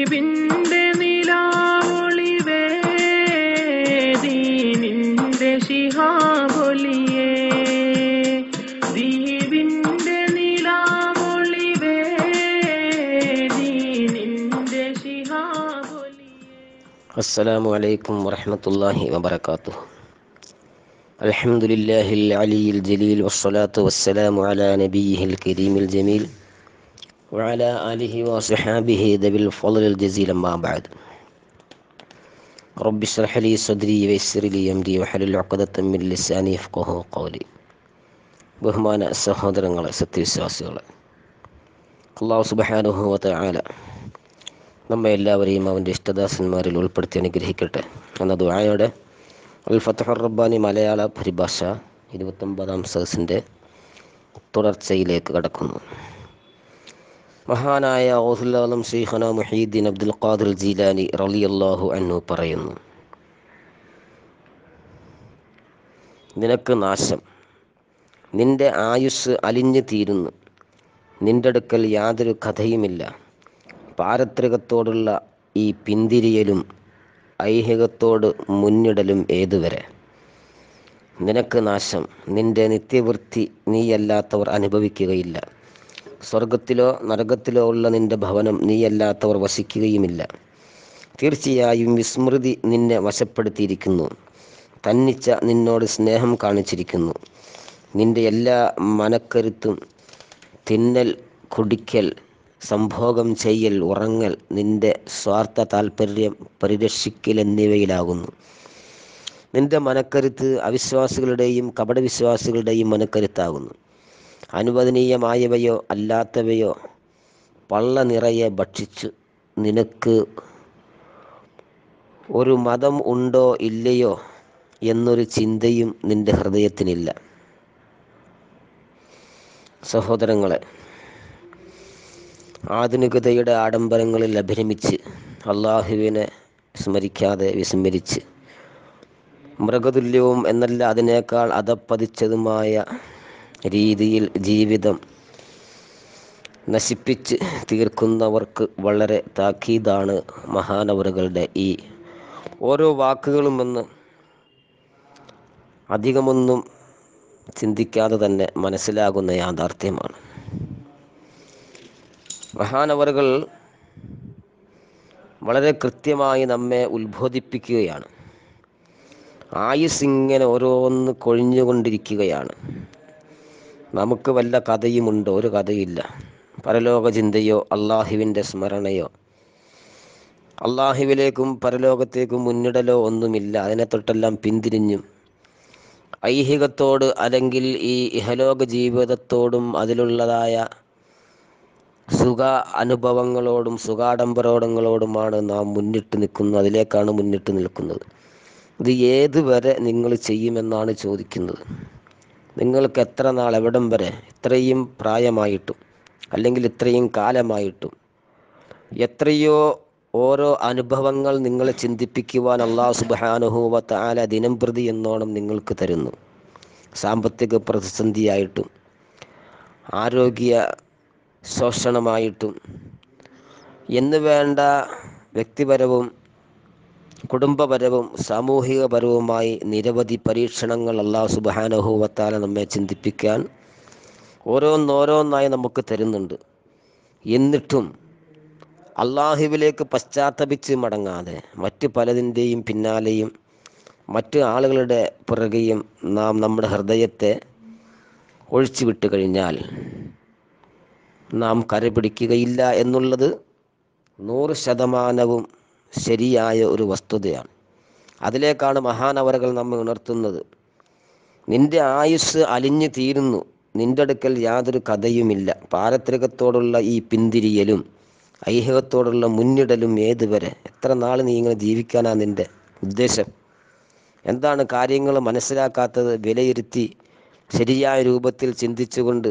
ഹബീബിൻ്റെ നിലാവൊളിവേ ദീനിൻ്റെ ശിഹാബൊലിയേ ദീപിൻ്റെ നിലാവൊളിവേ ദീനിൻ്റെ ശിഹാബൊലിയേ അസ്സലാമു അലൈക്കും വറഹ്മത്തുള്ളാഹി വബറകാതുഹു الحمد لله ജലീൽ വസ്സലാത്തു والصلاة والسلام على نبيه الكريم وعلى آله وصحابه ذوي الفضل الجزيل ما بعد رب اشرح لي صدري ويسر لي أمري وحلل عقدة من لساني يفقه قولي ബഹുമാന സഹോദരങ്ങളെ സത്യവിശ്വാസികളെ അള്ളാഹു സുബഹാനുഭവത്തെ ആല നമ്മെ എല്ലാവരെയും അവൻ്റെ ഇഷ്ടദാസന്മാരിൽ ഉൾപ്പെടുത്തി അനുഗ്രഹിക്കട്ടെ എന്ന ദുആയോടെ അൽ ഫത്തഹർ റബ്ബാനി മലയാള പരിഭാഷ ഇരുപത്തൊമ്പതാം സദസ്സിൻ്റെ തുടർച്ചയിലേക്ക് കടക്കുന്നു മഹാനായ ഓസുല്ലാലം ഷെയ്ഖന മുഹീദ്ദീൻ അബ്ദുൽ ഖാദിർ ജീലാനി റലിയല്ലാഹു അന്നു പറയുന്നു നിനക്ക് നാശം നിന്റെ ആയുസ് അലിഞ്ഞു തീരുന്നു നിന്റെ അടുക്കൽ യാതൊരു കഥയുമില്ല പാരത്രികത്തോടുള്ള ഈ പിന്തിരിയലും ഐഹികത്തോട് മുന്നിടലും ഏതുവരെ നിനക്ക് നാശം നിന്റെ നിത്യവൃത്തി നീയല്ലാത്തവർ അനുഭവിക്കുകയില്ല സ്വർഗത്തിലോ നരകത്തിലോ ഉള്ള നിന്റെ ഭവനം നീയല്ലാത്തവർ വസിക്കുകയുമില്ല തീർച്ചയായും വിസ്മൃതി നിന്നെ വശപ്പെടുത്തിയിരിക്കുന്നു തന്നിച്ച നിന്നോട് സ്നേഹം കാണിച്ചിരിക്കുന്നു നിന്റെ എല്ലാ മനക്കരുത്തും തിന്നൽ കുടിക്കൽ സംഭോഗം ചെയ്യൽ ഉറങ്ങൽ നിന്റെ സ്വാർത്ഥ താൽപ്പര്യം പരിരക്ഷിക്കൽ എന്നിവയിലാകുന്നു നിന്റെ മനക്കരുത്ത് അവിശ്വാസികളുടെയും കപടവിശ്വാസികളുടെയും മനക്കരുത്താകുന്നു അനുവദനീയമായവയോ അല്ലാത്തവയോ പള്ള നിറയെ ഭക്ഷിച്ച് നിനക്ക് ഒരു മതം ഉണ്ടോ ഇല്ലയോ എന്നൊരു ചിന്തയും നിന്റെ ഹൃദയത്തിനില്ല സഹോദരങ്ങളെ ആധുനികതയുടെ ആഡംബരങ്ങളിൽ അഭിരമിച്ച് അള്ളാഹുവിനെ സ്മരിക്കാതെ വിസ്മരിച്ച് മൃഗതുല്യവും എന്നല്ല അതിനേക്കാൾ അതപ്പതിച്ചതുമായ രീതിയിൽ ജീവിതം നശിപ്പിച്ച് തീർക്കുന്നവർക്ക് വളരെ താക്കീതാണ് മഹാനവറുകളുടെ ഈ ഓരോ വാക്കുകളും എന്ന് അധികമൊന്നും ചിന്തിക്കാതെ തന്നെ മനസ്സിലാകുന്ന യാഥാർത്ഥ്യമാണ് മഹാനവറുകൾ വളരെ കൃത്യമായി നമ്മെ ഉത്ബോധിപ്പിക്കുകയാണ് ആയുസ് ഇങ്ങനെ ഓരോന്ന് കൊഴിഞ്ഞുകൊണ്ടിരിക്കുകയാണ് നമുക്ക് വല്ല കഥയുമുണ്ടോ ഒരു കഥയില്ല പരലോക ചിന്തയോ അള്ളാഹുവിൻ്റെ സ്മരണയോ അള്ളാഹുവിലേക്കും പരലോകത്തേക്കും മുന്നിടലോ ഒന്നുമില്ല അതിനെ തൊട്ടെല്ലാം പിന്തിരിഞ്ഞും ഐഹികത്തോട് അല്ലെങ്കിൽ ഈ ഇഹലോക ജീവിതത്തോടും അതിലുള്ളതായ സുഖ അനുഭവങ്ങളോടും സുഖാഡംബരോടങ്ങളോടുമാണ് നാം മുന്നിട്ട് നിൽക്കുന്നത് അതിലേക്കാണ് മുന്നിട്ട് നിൽക്കുന്നത് ഇത് ഏതുവരെ നിങ്ങൾ ചെയ്യുമെന്നാണ് ചോദിക്കുന്നത് നിങ്ങൾക്ക് എത്ര നാൾ എവിടം വരെ ഇത്രയും പ്രായമായിട്ടും അല്ലെങ്കിൽ ഇത്രയും കാലമായിട്ടും എത്രയോ ഓരോ അനുഭവങ്ങൾ നിങ്ങളെ ചിന്തിപ്പിക്കുവാൻ അള്ളാഹു സുബാനുഹൂവ താല ദിനം പ്രതി എന്നോണം നിങ്ങൾക്ക് തരുന്നു സാമ്പത്തിക പ്രതിസന്ധിയായിട്ടും ആരോഗ്യ ശോഷണമായിട്ടും എന്നുവേണ്ട വ്യക്തിപരവും കുടുംബപരവും സാമൂഹികപരവുമായി നിരവധി പരീക്ഷണങ്ങൾ അള്ളാഹു സുബാനഹുവത്താല നമ്മെ ചിന്തിപ്പിക്കാൻ ഓരോന്നോരോന്നായി നമുക്ക് തരുന്നുണ്ട് എന്നിട്ടും അള്ളാഹുവിലേക്ക് പശ്ചാത്തപിച്ച് മടങ്ങാതെ മറ്റ് പലതിൻ്റെയും പിന്നാലെയും മറ്റ് ആളുകളുടെ പുറകെയും നാം നമ്മുടെ ഹൃദയത്തെ വിട്ട് കഴിഞ്ഞാൽ നാം കരപിടിക്കുകയില്ല എന്നുള്ളത് നൂറ് ശതമാനവും ശരിയായ ഒരു വസ്തുതയാണ് അതിലേക്കാണ് മഹാനവരകൾ നമ്മെ ഉണർത്തുന്നത് നിന്റെ ആയുസ് അലിഞ്ഞു തീരുന്നു നിന്റെ അടുക്കൽ യാതൊരു കഥയുമില്ല പാരത്രികത്തോടുള്ള ഈ പിന്തിരിയലും ഐഹികത്തോടുള്ള മുന്നിടലും ഏതുവരെ എത്ര നാൾ നീ ഇങ്ങനെ ജീവിക്കാനാ നിന്റെ ഉദ്ദേശം എന്താണ് കാര്യങ്ങൾ മനസ്സിലാക്കാത്തത് വിലയിരുത്തി ശരിയായ രൂപത്തിൽ ചിന്തിച്ചുകൊണ്ട്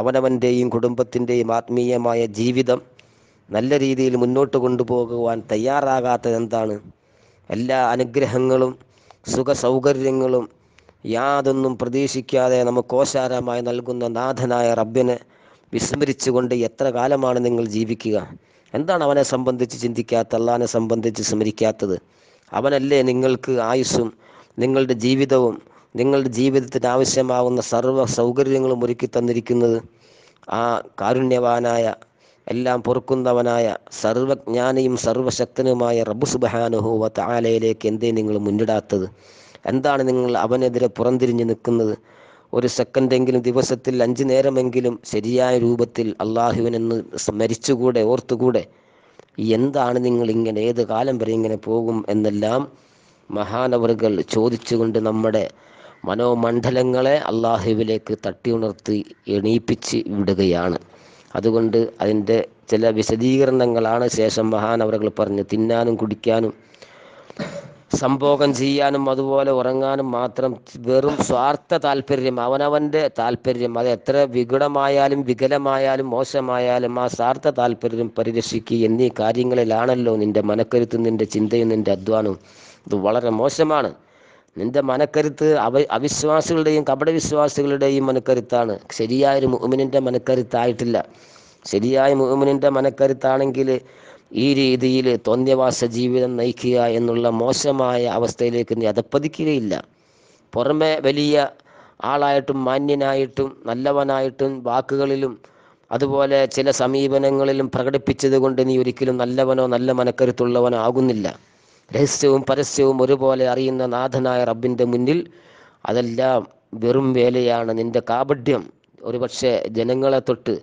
അവനവൻ്റെയും കുടുംബത്തിൻ്റെയും ആത്മീയമായ ജീവിതം നല്ല രീതിയിൽ മുന്നോട്ട് കൊണ്ടുപോകുവാൻ തയ്യാറാകാത്തത് എന്താണ് എല്ലാ അനുഗ്രഹങ്ങളും സുഖ സൗകര്യങ്ങളും യാതൊന്നും പ്രതീക്ഷിക്കാതെ നമുക്ക് ഓശാരമായി നൽകുന്ന നാഥനായ റബ്ബിനെ വിസ്മരിച്ചുകൊണ്ട് എത്ര കാലമാണ് നിങ്ങൾ ജീവിക്കുക എന്താണ് അവനെ സംബന്ധിച്ച് ചിന്തിക്കാത്ത അള്ളഹാനെ സംബന്ധിച്ച് സ്മരിക്കാത്തത് അവനല്ലേ നിങ്ങൾക്ക് ആയുസ്സും നിങ്ങളുടെ ജീവിതവും നിങ്ങളുടെ ജീവിതത്തിന് ആവശ്യമാവുന്ന സർവ്വ സൗകര്യങ്ങളും ഒരുക്കി തന്നിരിക്കുന്നത് ആ കാരുണ്യവാനായ എല്ലാം പൊറുക്കുന്നവനായ സർവജ്ഞാനിയും സർവശക്തനുമായ റബ്ബു സുബഹാനുഹു താലയിലേക്ക് എന്തേ നിങ്ങൾ മുന്നിടാത്തത് എന്താണ് നിങ്ങൾ അവനെതിരെ പുറംതിരിഞ്ഞ് നിൽക്കുന്നത് ഒരു സെക്കൻഡെങ്കിലും ദിവസത്തിൽ അഞ്ചു നേരമെങ്കിലും ശരിയായ രൂപത്തിൽ അള്ളാഹുവിനെന്ന് സ്മരിച്ചുകൂടെ ഓർത്തുകൂടെ എന്താണ് നിങ്ങൾ ഇങ്ങനെ ഏത് കാലം വരെ ഇങ്ങനെ പോകും എന്നെല്ലാം മഹാനവറുകൾ ചോദിച്ചുകൊണ്ട് നമ്മുടെ മനോമണ്ഡലങ്ങളെ അള്ളാഹുവിലേക്ക് തട്ടിയുണർത്തി എണീപ്പിച്ച് വിടുകയാണ് അതുകൊണ്ട് അതിൻ്റെ ചില വിശദീകരണങ്ങളാണ് ശേഷം മഹാനവറുകൾ പറഞ്ഞ് തിന്നാനും കുടിക്കാനും സംഭോഗം ചെയ്യാനും അതുപോലെ ഉറങ്ങാനും മാത്രം വെറും സ്വാർത്ഥ താല്പര്യം അവനവൻ്റെ താല്പര്യം അത് എത്ര വികടമായാലും വികലമായാലും മോശമായാലും ആ സ്വാർത്ഥ താല്പര്യം പരിരക്ഷിക്കുക എന്നീ കാര്യങ്ങളിലാണല്ലോ നിന്റെ മനക്കരുത്തും നിന്റെ ചിന്തയും നിന്റെ അധ്വാനവും ഇത് വളരെ മോശമാണ് നിന്റെ മനക്കരുത്ത് അവ അവിശ്വാസികളുടെയും കപടവിശ്വാസികളുടെയും മനക്കരുത്താണ് ശരിയായ ഒരു മുഹമ്മിനിൻ്റെ മനക്കരുത്തായിട്ടില്ല ശരിയായ മുഹമ്മിനിൻ്റെ മനക്കരുത്താണെങ്കിൽ ഈ രീതിയിൽ തോന്നിയവാസ ജീവിതം നയിക്കുക എന്നുള്ള മോശമായ അവസ്ഥയിലേക്ക് നീ അതപ്പതിക്കുകയില്ല പുറമെ വലിയ ആളായിട്ടും മാന്യനായിട്ടും നല്ലവനായിട്ടും വാക്കുകളിലും അതുപോലെ ചില സമീപനങ്ങളിലും പ്രകടിപ്പിച്ചത് കൊണ്ട് നീ ഒരിക്കലും നല്ലവനോ നല്ല മനക്കരുത്തുള്ളവനോ ആകുന്നില്ല രഹസ്യവും പരസ്യവും ഒരുപോലെ അറിയുന്ന നാഥനായ റബ്ബിൻ്റെ മുന്നിൽ അതെല്ലാം വെറും വേലയാണ് നിന്റെ കാപഢ്യം ഒരുപക്ഷെ ജനങ്ങളെ തൊട്ട്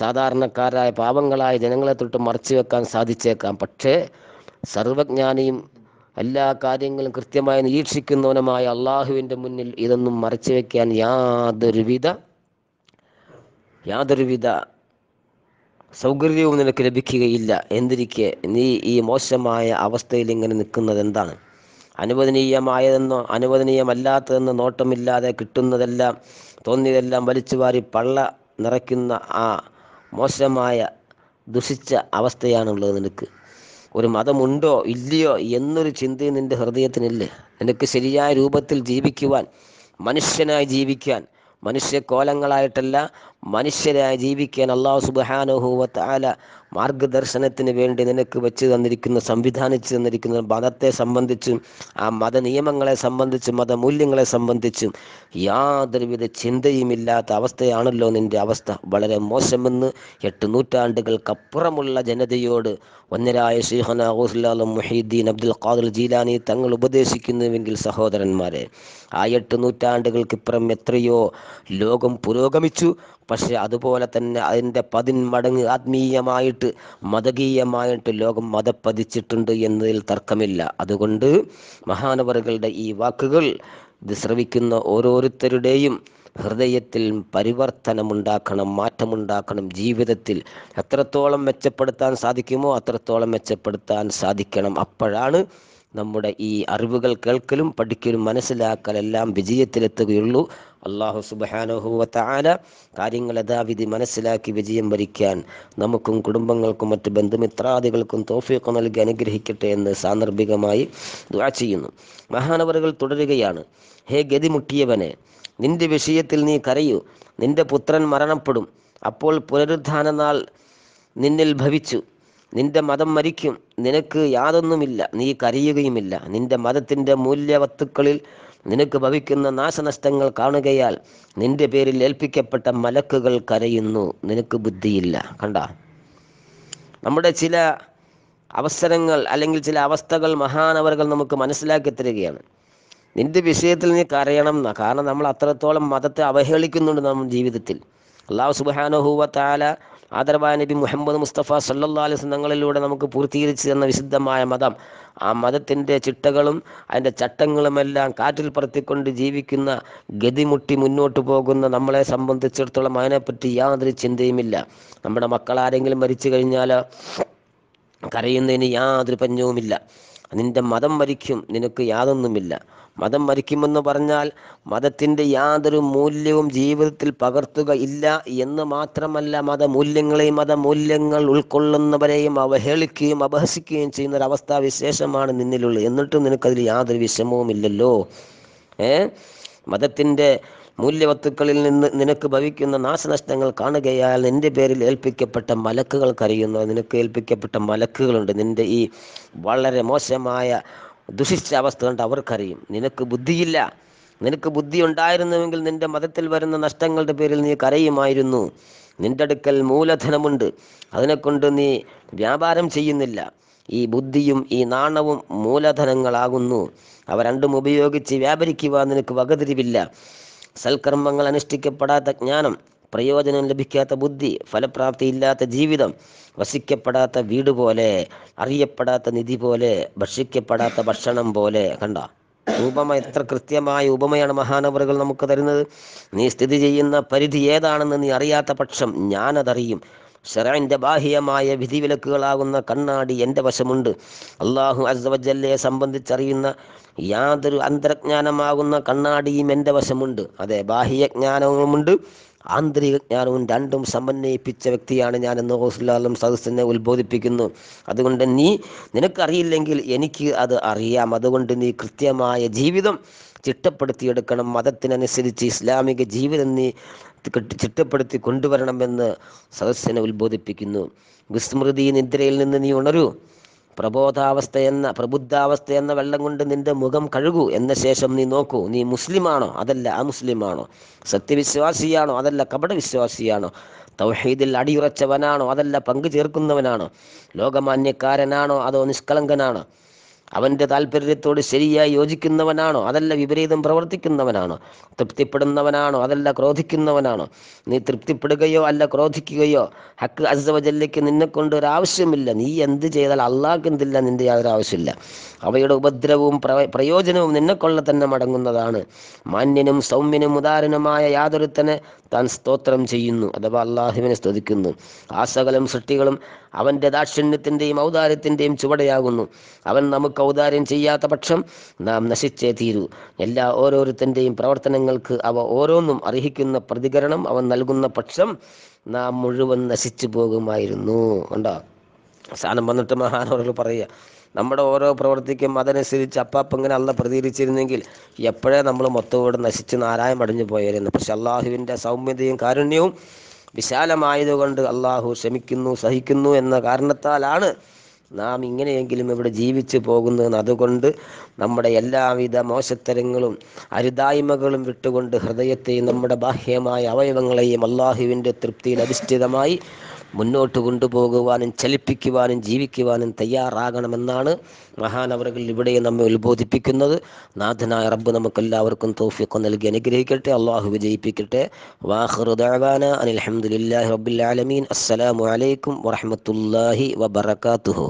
സാധാരണക്കാരായ പാവങ്ങളായ ജനങ്ങളെ തൊട്ട് മറച്ചു വെക്കാൻ സാധിച്ചേക്കാം പക്ഷേ സർവജ്ഞാനിയും എല്ലാ കാര്യങ്ങളും കൃത്യമായി നിരീക്ഷിക്കുന്നവനുമായ അള്ളാഹുവിൻ്റെ മുന്നിൽ ഇതൊന്നും മറച്ചു വെക്കാൻ യാതൊരുവിധ യാതൊരുവിധ സൗകര്യവും നിനക്ക് ലഭിക്കുകയില്ല എന്തിരിക്കെ നീ ഈ മോശമായ അവസ്ഥയിൽ ഇങ്ങനെ നിൽക്കുന്നത് എന്താണ് അനുവദനീയമായതെന്നോ അനുവദനീയമല്ലാത്തതെന്നോ നോട്ടമില്ലാതെ കിട്ടുന്നതെല്ലാം തോന്നിയതെല്ലാം വലിച്ചുവാരി പള്ള നിറയ്ക്കുന്ന ആ മോശമായ ദുഷിച്ച അവസ്ഥയാണുള്ളത് നിനക്ക് ഒരു മതമുണ്ടോ ഇല്ലയോ എന്നൊരു ചിന്തയും നിന്റെ ഹൃദയത്തിനില്ലേ നിനക്ക് ശരിയായ രൂപത്തിൽ ജീവിക്കുവാൻ മനുഷ്യനായി ജീവിക്കാൻ മനുഷ്യ കോലങ്ങളായിട്ടല്ല മനുഷ്യരായി ജീവിക്കാൻ അള്ളാഹു സുബാനുഹൂവത്ത് ആല മാർഗദർശനത്തിന് വേണ്ടി നിനക്ക് വെച്ച് തന്നിരിക്കുന്ന സംവിധാനിച്ച് തന്നിരിക്കുന്ന മതത്തെ സംബന്ധിച്ചും ആ മത നിയമങ്ങളെ സംബന്ധിച്ചും മതമൂല്യങ്ങളെ സംബന്ധിച്ചും യാതൊരുവിധ ചിന്തയുമില്ലാത്ത അവസ്ഥയാണല്ലോ നിന്റെ അവസ്ഥ വളരെ മോശമെന്ന് എട്ട് നൂറ്റാണ്ടുകൾക്കപ്പുറമുള്ള ജനതയോട് ഒന്നരായ ഷീഹന ഹൂസ്ലാലും മുഹീദ്ദീൻ അബ്ദുൽ ഖാദുൽ ജീലാനി തങ്ങൾ ഉപദേശിക്കുന്നുവെങ്കിൽ സഹോദരന്മാരെ ആ എട്ട് നൂറ്റാണ്ടുകൾക്കിപ്പുറം എത്രയോ ലോകം പുരോഗമിച്ചു പക്ഷേ അതുപോലെ തന്നെ അതിൻ്റെ പതിന്മടങ്ങ് ആത്മീയമായിട്ട് മതകീയമായിട്ട് ലോകം മതപ്പതിച്ചിട്ടുണ്ട് എന്നതിൽ തർക്കമില്ല അതുകൊണ്ട് മഹാനവറുകളുടെ ഈ വാക്കുകൾ ശ്രവിക്കുന്ന ഓരോരുത്തരുടെയും ഹൃദയത്തിൽ പരിവർത്തനമുണ്ടാക്കണം മാറ്റമുണ്ടാക്കണം ജീവിതത്തിൽ എത്രത്തോളം മെച്ചപ്പെടുത്താൻ സാധിക്കുമോ അത്രത്തോളം മെച്ചപ്പെടുത്താൻ സാധിക്കണം അപ്പോഴാണ് നമ്മുടെ ഈ അറിവുകൾ കേൾക്കലും പഠിക്കലും മനസ്സിലാക്കലെല്ലാം വിജയത്തിലെത്തുകയുള്ളൂ അള്ളാഹു സുബാനുഹുവത്താല കാര്യങ്ങൾ യഥാവിധി മനസ്സിലാക്കി വിജയം വരിക്കാൻ നമുക്കും കുടുംബങ്ങൾക്കും മറ്റ് ബന്ധുമിത്രാദികൾക്കും തോഫിയൊക്കെ നൽകി അനുഗ്രഹിക്കട്ടെ എന്ന് സാന്ദർഭികമായി ചെയ്യുന്നു മഹാനവറുകൾ തുടരുകയാണ് ഹേ ഗതിമുട്ടിയവനെ നിന്റെ വിഷയത്തിൽ നീ കരയൂ നിന്റെ പുത്രൻ മരണപ്പെടും അപ്പോൾ പുനരുദ്ധാന നാൾ നിന്നിൽ ഭവിച്ചു നിന്റെ മതം മരിക്കും നിനക്ക് യാതൊന്നുമില്ല നീ കരയുകയുമില്ല നിന്റെ മതത്തിൻ്റെ മൂല്യവത്തുക്കളിൽ നിനക്ക് ഭവിക്കുന്ന നാശനഷ്ടങ്ങൾ കാണുകയാൽ നിന്റെ പേരിൽ ഏൽപ്പിക്കപ്പെട്ട മലക്കുകൾ കരയുന്നു നിനക്ക് ബുദ്ധിയില്ല കണ്ട നമ്മുടെ ചില അവസരങ്ങൾ അല്ലെങ്കിൽ ചില അവസ്ഥകൾ മഹാനവറുകൾ നമുക്ക് മനസ്സിലാക്കി തരികയാണ് നിന്റെ വിഷയത്തിൽ നീ കരയണം എന്നാ കാരണം നമ്മൾ അത്രത്തോളം മതത്തെ അവഹേളിക്കുന്നുണ്ട് നമ്മുടെ ജീവിതത്തിൽ അള്ളാഹു സുബാനുഹൂവ താല ആദരവായ നബി മുഹമ്മദ് മുസ്തഫ സല്ലാ അലിസ് തങ്ങളിലൂടെ നമുക്ക് പൂർത്തീകരിച്ചു തന്ന വിശുദ്ധമായ മതം ആ മതത്തിൻ്റെ ചിട്ടകളും അതിൻ്റെ ചട്ടങ്ങളുമെല്ലാം കാറ്റിൽ പറത്തിക്കൊണ്ട് ജീവിക്കുന്ന ഗതിമുട്ടി മുന്നോട്ട് പോകുന്ന നമ്മളെ സംബന്ധിച്ചിടത്തോളം അതിനെപ്പറ്റി യാതൊരു ചിന്തയുമില്ല നമ്മുടെ മക്കൾ ആരെങ്കിലും മരിച്ചു കഴിഞ്ഞാൽ കരയുന്നതിന് യാതൊരു പഞ്ഞവുമില്ല നിന്റെ മതം മരിക്കും നിനക്ക് യാതൊന്നുമില്ല മതം മരിക്കുമെന്ന് പറഞ്ഞാൽ മതത്തിൻ്റെ യാതൊരു മൂല്യവും ജീവിതത്തിൽ പകർത്തുക ഇല്ല എന്ന് മാത്രമല്ല മതമൂല്യങ്ങളെയും മതമൂല്യങ്ങൾ ഉൾക്കൊള്ളുന്നവരെയും അവഹേളിക്കുകയും അപഹസിക്കുകയും ചെയ്യുന്ന ഒരവസ്ഥാ വിശേഷമാണ് നിന്നിലുള്ളത് എന്നിട്ടും നിനക്കതിൽ യാതൊരു വിഷമവും ഇല്ലല്ലോ ഏ മതത്തിൻ്റെ മൂല്യവത്തുക്കളിൽ നിന്ന് നിനക്ക് ഭവിക്കുന്ന നാശനഷ്ടങ്ങൾ കാണുകയാൽ നിന്റെ പേരിൽ ഏൽപ്പിക്കപ്പെട്ട മലക്കുകൾ കറിയുന്നു നിനക്ക് ഏൽപ്പിക്കപ്പെട്ട മലക്കുകളുണ്ട് നിന്റെ ഈ വളരെ മോശമായ ദുഷിച്ച അവസ്ഥ കൊണ്ട് അവർക്കറിയും നിനക്ക് ബുദ്ധിയില്ല നിനക്ക് ബുദ്ധി ഉണ്ടായിരുന്നുവെങ്കിൽ നിന്റെ മതത്തിൽ വരുന്ന നഷ്ടങ്ങളുടെ പേരിൽ നീ കരയുമായിരുന്നു നിന്റെ അടുക്കൽ മൂലധനമുണ്ട് അതിനെക്കൊണ്ട് നീ വ്യാപാരം ചെയ്യുന്നില്ല ഈ ബുദ്ധിയും ഈ നാണവും മൂലധനങ്ങളാകുന്നു അവ രണ്ടും ഉപയോഗിച്ച് വ്യാപരിക്കുവാൻ നിനക്ക് വകതിരിവില്ല സൽക്കർമ്മങ്ങൾ അനുഷ്ഠിക്കപ്പെടാത്ത ജ്ഞാനം പ്രയോജനം ലഭിക്കാത്ത ബുദ്ധി ഫലപ്രാപ്തിയില്ലാത്ത ജീവിതം വസിക്കപ്പെടാത്ത വീട് പോലെ അറിയപ്പെടാത്ത നിധി പോലെ ഭക്ഷിക്കപ്പെടാത്ത ഭക്ഷണം പോലെ കണ്ട ഉപമ എത്ര കൃത്യമായ ഉപമയാണ് മഹാനവറുകൾ നമുക്ക് തരുന്നത് നീ സ്ഥിതി ചെയ്യുന്ന പരിധി ഏതാണെന്ന് നീ അറിയാത്ത പക്ഷം ഞാനതറിയും ഷെറൈൻ്റെ ബാഹ്യമായ വിധിവിലക്കുകളാകുന്ന കണ്ണാടി എൻ്റെ വശമുണ്ട് അള്ളാഹു അസവജല്ലയെ സംബന്ധിച്ചറിയുന്ന യാതൊരു അന്തരജ്ഞാനമാകുന്ന കണ്ണാടിയും എൻ്റെ വശമുണ്ട് അതെ ബാഹ്യജ്ഞാനവുമുണ്ട് ആന്തരിക ജ്ഞാനവും രണ്ടും സമന്വയിപ്പിച്ച വ്യക്തിയാണ് ഞാൻ എന്ന് ഹോസ്ലാലും സദസ്സിനെ ഉത്ബോധിപ്പിക്കുന്നു അതുകൊണ്ട് നീ നിനക്കറിയില്ലെങ്കിൽ എനിക്ക് അത് അറിയാം അതുകൊണ്ട് നീ കൃത്യമായ ജീവിതം ചിട്ടപ്പെടുത്തിയെടുക്കണം മതത്തിനനുസരിച്ച് ഇസ്ലാമിക ജീവിതം നീ ചിട്ടപ്പെടുത്തി കൊണ്ടുവരണമെന്ന് സദസ്സിനെ ഉത്ബോധിപ്പിക്കുന്നു വിസ്മൃതി നിദ്രയിൽ നിന്ന് നീ ഉണരൂ പ്രബോധാവസ്ഥയെന്ന പ്രബുദ്ധാവസ്ഥ എന്ന വെള്ളം കൊണ്ട് നിന്റെ മുഖം കഴുകൂ എന്ന ശേഷം നീ നോക്കൂ നീ മുസ്ലിമാണോ അതല്ല അമുസ്ലിമാണോ സത്യവിശ്വാസിയാണോ അതല്ല കപട വിശ്വാസിയാണോ തൗഹീദിൽ അടിയുറച്ചവനാണോ അതല്ല പങ്കു ചേർക്കുന്നവനാണോ ലോകമാന്യക്കാരനാണോ അതോ നിഷ്കളങ്കനാണോ അവൻ്റെ താല്പര്യത്തോട് ശരിയായി യോജിക്കുന്നവനാണോ അതല്ല വിപരീതം പ്രവർത്തിക്കുന്നവനാണോ തൃപ്തിപ്പെടുന്നവനാണോ അതല്ല ക്രോധിക്കുന്നവനാണോ നീ തൃപ്തിപ്പെടുകയോ അല്ല ക്രോധിക്കുകയോ ഹക്ക് അസവജല്ലേക്ക് നിന്നെക്കൊണ്ട് ഒരു ആവശ്യമില്ല നീ എന്ത് ചെയ്താൽ അള്ളാഹ്ക്കെന്തില്ല നിന്റെ യാതൊരു ആവശ്യമില്ല അവയുടെ ഉപദ്രവവും പ്രയോജനവും നിന്നെക്കൊള്ള തന്നെ മടങ്ങുന്നതാണ് മാന്യനും സൗമ്യനും ഉദാരനുമായ യാതൊരുത്തനെ താൻ സ്തോത്രം ചെയ്യുന്നു അഥവാ അള്ളാഹുവിനെ സ്തുതിക്കുന്നു ആസകലം സൃഷ്ടികളും അവൻ്റെ ദാക്ഷിണ്യത്തിൻ്റെയും ഔദാര്യത്തിൻ്റെയും ചുവടയാകുന്നു അവൻ നമുക്ക് ഔദാര്യം ചെയ്യാത്ത പക്ഷം നാം നശിച്ചേ തീരൂ എല്ലാ ഓരോരുത്തൻ്റെയും പ്രവർത്തനങ്ങൾക്ക് അവ ഓരോന്നും അർഹിക്കുന്ന പ്രതികരണം അവൻ നൽകുന്ന പക്ഷം നാം മുഴുവൻ നശിച്ചു പോകുമായിരുന്നു ഉണ്ടോ സാധനം വന്നിട്ട് മഹാനവറുകൾ പറയുക നമ്മുടെ ഓരോ പ്രവൃത്തിക്കും അതനുസരിച്ച് അപ്പാപ്പങ്ങനെ അല്ല പ്രതികരിച്ചിരുന്നെങ്കിൽ എപ്പോഴേ നമ്മൾ മൊത്തം ഇവിടെ നശിച്ച് നാരായം അടിഞ്ഞു പോയായിരുന്നു പക്ഷെ അള്ളാഹുവിൻ്റെ സൗമ്യതയും കാരുണ്യവും വിശാലമായതുകൊണ്ട് അള്ളാഹു ക്ഷമിക്കുന്നു സഹിക്കുന്നു എന്ന കാരണത്താലാണ് നാം ഇങ്ങനെയെങ്കിലും ഇവിടെ ജീവിച്ചു പോകുന്നതെന്ന് അതുകൊണ്ട് നമ്മുടെ എല്ലാവിധ മോശത്തരങ്ങളും അരുതായ്മകളും വിട്ടുകൊണ്ട് ഹൃദയത്തെയും നമ്മുടെ ബാഹ്യമായ അവയവങ്ങളെയും അള്ളാഹുവിൻ്റെ തൃപ്തിയിൽ അധിഷ്ഠിതമായി മുന്നോട്ട് കൊണ്ടുപോകുവാനും ചലിപ്പിക്കുവാനും ജീവിക്കുവാനും തയ്യാറാകണമെന്നാണ് മഹാനവറുകൾ ഇവിടെ നമ്മെ ഉത്ബോധിപ്പിക്കുന്നത് നാഥനായ റബ്ബ് നമുക്കെല്ലാവർക്കും തോഫിയൊക്കെ നൽകി അനുഗ്രഹിക്കട്ടെ അള്ളാഹു വിജയിപ്പിക്കട്ടെ വാഹൃദാന അനിൽഹമുല്ലാഹി റബ്ബുലാലമീൻ അസ്സലാമു അലൈക്കും വറഹമത്തല്ലാഹി